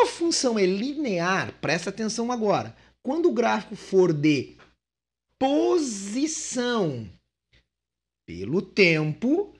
uma função é linear, presta atenção agora. Quando o gráfico for de posição pelo tempo,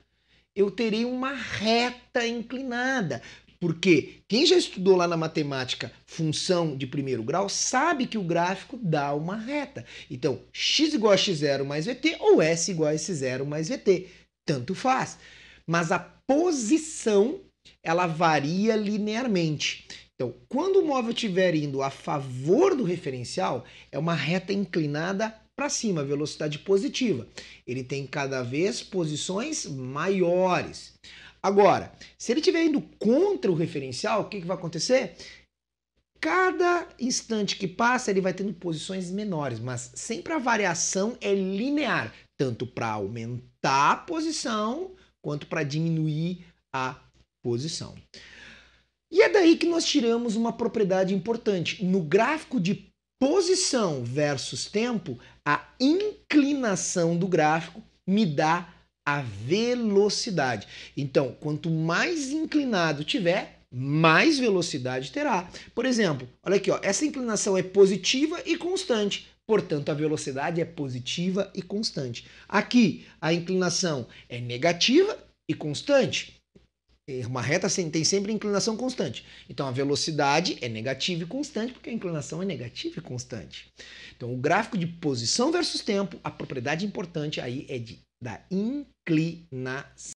eu terei uma reta inclinada. Porque quem já estudou lá na matemática função de primeiro grau sabe que o gráfico dá uma reta. Então, x igual a x0 mais vt ou s igual a s0 mais vt. Tanto faz. Mas a posição ela varia linearmente. Então, quando o móvel estiver indo a favor do referencial, é uma reta inclinada para cima, velocidade positiva. Ele tem cada vez posições maiores. Agora, se ele estiver indo contra o referencial, o que, que vai acontecer? Cada instante que passa, ele vai tendo posições menores, mas sempre a variação é linear, tanto para aumentar a posição quanto para diminuir a posição. E é daí que nós tiramos uma propriedade importante. No gráfico de posição versus tempo, a inclinação do gráfico me dá a velocidade. Então, quanto mais inclinado tiver, mais velocidade terá. Por exemplo, olha aqui, ó, essa inclinação é positiva e constante. Portanto, a velocidade é positiva e constante. Aqui, a inclinação é negativa e constante. É, uma reta tem sempre inclinação constante. Então a velocidade é negativa e constante, porque a inclinação é negativa e constante. Então o gráfico de posição versus tempo, a propriedade importante aí é de, da inclinação.